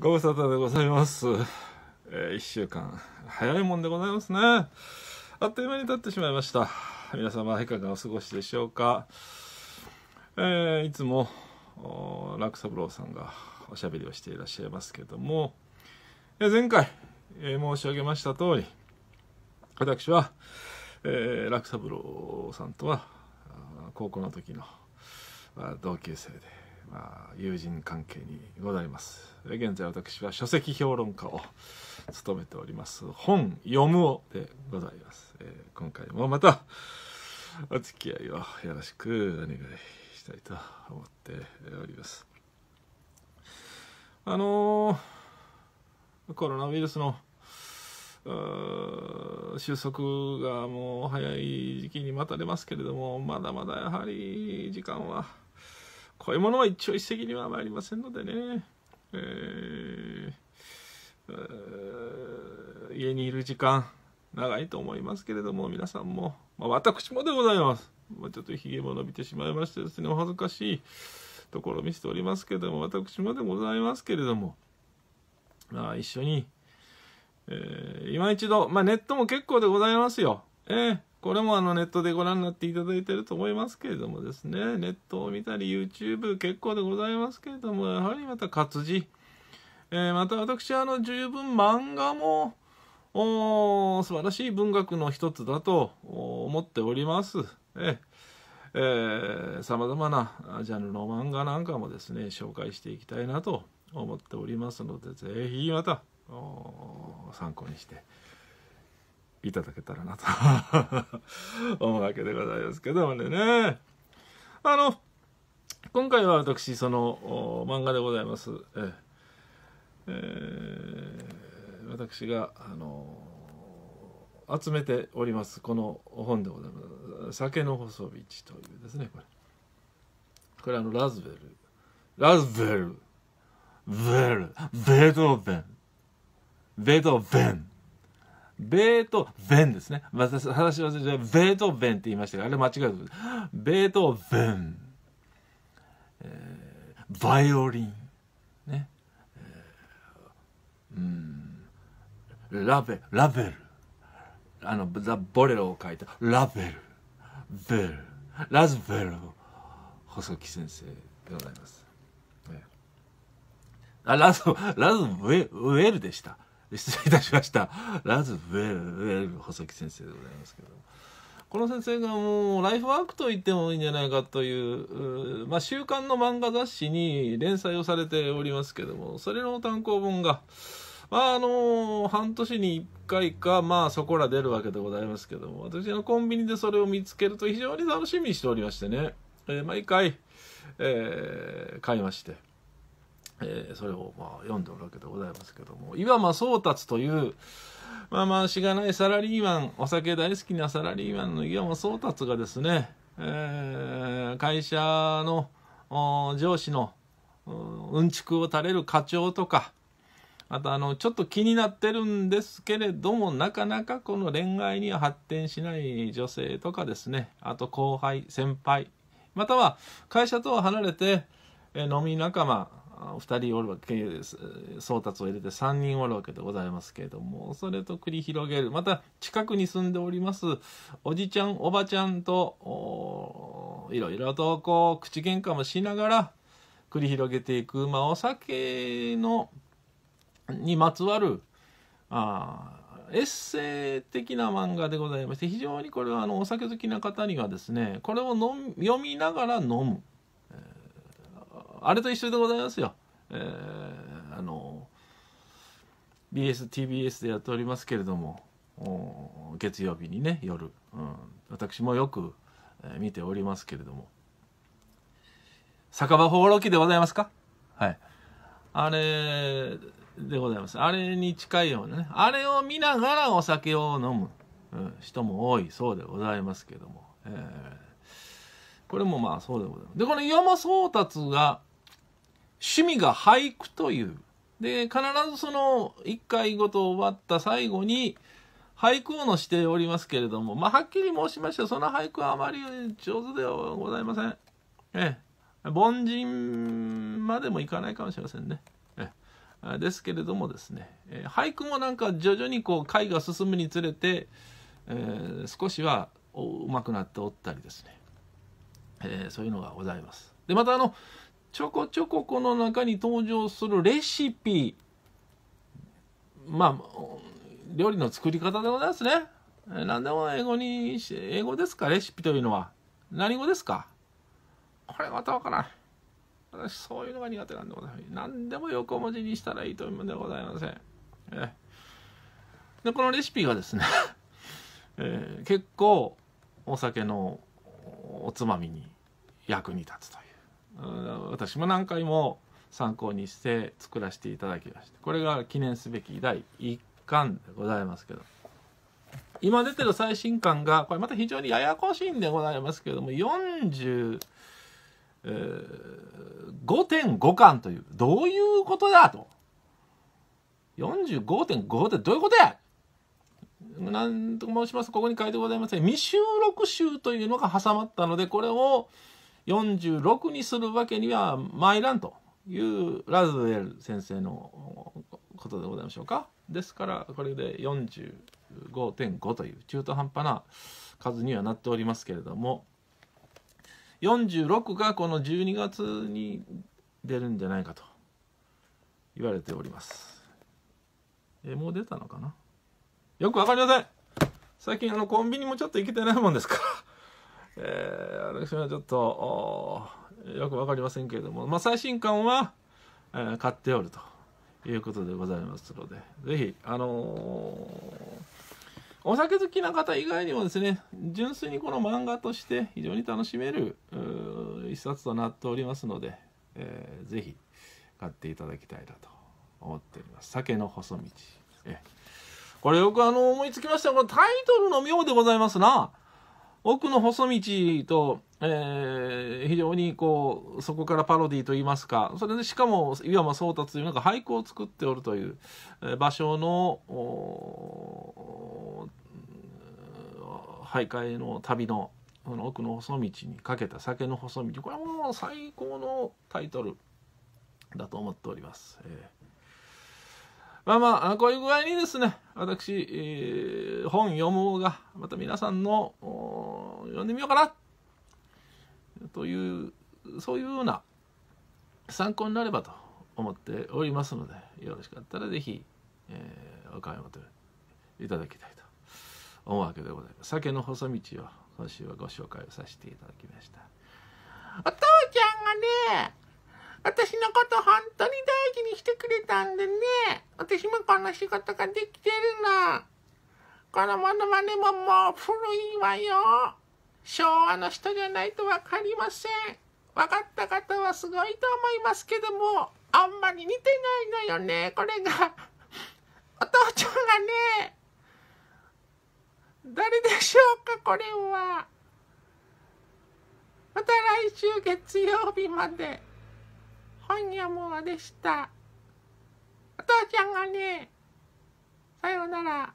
ご無沙汰でございます。えー、1週間、早いもんでございますね。あっという間に経ってしまいました。皆様、いかがお過ごしでしょうか。えー、いつも、楽三郎さんがおしゃべりをしていらっしゃいますけども、え前回、えー、申し上げました通り、私は、えー、楽三郎さんとは、高校の時のあ、同級生で、まあ、友人関係にございます現在私は書籍評論家を務めております本読むをでございます、えー、今回もまたお付き合いをよろしくお願いしたいと思っておりますあのー、コロナウイルスの収束がもう早い時期に待たれますけれどもまだまだやはり時間はこういうものは一朝一夕には参りませんのでね、えー、家にいる時間、長いと思いますけれども、皆さんも、まあ、私もでございます。まあ、ちょっとひげも伸びてしまいましてですね、お恥ずかしいところを見せておりますけれども、私もでございますけれども、まあ、一緒に、えー、今一度、まあ、ネットも結構でございますよ。えー、これもあのネットでご覧になっていただいてると思いますけれどもですね、ネットを見たり YouTube 結構でございますけれども、やはりまた活字、えー、また私あの十分漫画も素晴らしい文学の一つだと思っております。えさまざまなジャンルの漫画なんかもですね、紹介していきたいなと思っておりますので、ぜひまた参考にしていただけたらなと 思うわけでございますけどもねあの今回は私その漫画でございます、えー、えー、私があの集めておりますこの本でございます「酒の細道」というですねこれこれあのラズベルラズベルベルベートーベンベートーベンベートーベンですね。私、私はベートーベンって言いましたが、あれ間違えた。ベートーベン。えー、バイオリン。ね。えー、うん。ラベ、ラベル。あの、ザ・ボレロを書いた。ラベル。ベル。ラズベル。細木先生でございます。ね、あラズ、ラズウェ、ウェルでした。失礼いたしましたラズベルベル細木先生でございますけどこの先生がもうライフワークと言ってもいいんじゃないかというまあ、週刊の漫画雑誌に連載をされておりますけどもそれの単行本がまああの半年に1回かまあそこら出るわけでございますけども私のコンビニでそれを見つけると非常に楽しみにしておりましてね、えー、毎回、えー、買いまして。えー、それをまあ読んでおるわけでございますけども、岩間宗達という、まあまあしがないサラリーマン、お酒大好きなサラリーマンの岩間宗達がですね、えー、会社の上司のうんちくを垂れる課長とか、あとあの、ちょっと気になってるんですけれども、なかなかこの恋愛には発展しない女性とかですね、あと後輩、先輩、または会社とは離れて、え飲み仲間2人おるわけで宗達を入れて3人おるわけでございますけれどもそれと繰り広げるまた近くに住んでおりますおじちゃんおばちゃんといろいろとこう口喧嘩もしながら繰り広げていく、まあ、お酒のにまつわるあエッセイ的な漫画でございまして非常にこれはあのお酒好きな方にはですねこれを飲読みながら飲む。あれと一緒でございますよ。えー、あの、BS、TBS でやっておりますけれども、月曜日にね、夜、うん、私もよく、えー、見ておりますけれども、酒場放浪記でございますかはい。あれでございます。あれに近いようなね、あれを見ながらお酒を飲む、うん、人も多いそうでございますけども、えー、これもまあそうでございます。で、この山宗達が、趣味が俳句という。で、必ずその1回ごと終わった最後に、俳句をのしておりますけれども、まあ、はっきり申しまして、その俳句はあまり上手ではございません。ええ、凡人までもいかないかもしれませんね。ええ、ですけれどもですね、え俳句もなんか徐々にこう回が進むにつれて、え少しはうまくなっておったりですね、えそういうのがございます。でまたあのちょこちょここの中に登場するレシピ、まあ、料理の作り方でございますね。何でも英語にし、英語ですかレシピというのは。何語ですかこれまたわからん私、そういうのが苦手なんでございます。何でも横文字にしたらいいというものでございません。で、このレシピがですね えー、結構お酒のおつまみに役に立つという。私も何回も参考にして作らせていただきましたこれが記念すべき第1巻でございますけど今出てる最新巻がこれまた非常にややこしいんでございますけれども45.5、巻というどういうことだと45.5ってどういうことやなんと申しますここに書いてございません未収録集というのが挟まったのでこれを46にするわけには参らんというラズウェル先生のことでございましょうか。ですからこれで45.5という中途半端な数にはなっておりますけれども46がこの12月に出るんじゃないかと言われております。えもう出たのかなよくわかりません最近あのコンビニもちょっと行けてないもんですから。えー、私はちょっと、よく分かりませんけれども、まあ、最新刊は、えー、買っておるということでございますので、ぜひ、あのー、お酒好きな方以外にもですね、純粋にこの漫画として非常に楽しめる一冊となっておりますので、えー、ぜひ買っていただきたいなと思っております。酒の細道。えこれよくあの思いつきましたこのタイトルの妙でございますな。奥の細道と、えー、非常にこうそこからパロディといいますかそれでしかも岩間宗達というなんか俳句を作っておるという、えー、場所の徘徊の旅のこの奥の細道にかけた酒の細道これはもう最高のタイトルだと思っております。えーまあまあ、こういう具合にですね、私、えー、本読もうが、また皆さんの読んでみようかなというそういうような参考になればと思っておりますのでよろしかったら是非、えー、お買い求めいただきたいと思うわけでございます酒の細道を今週はご紹介をさせていただきましたお父ちゃんがね私のこと本当に大事にしてくれたんでね私もこの仕事ができてるのこのモノマネももう古いわよ昭和の人じゃないと分かりません分かった方はすごいと思いますけどもあんまり似てないのよねこれが お父ちゃんがね誰でしょうかこれはまた来週月曜日まで本屋もでしたお父ちゃんがねさようなら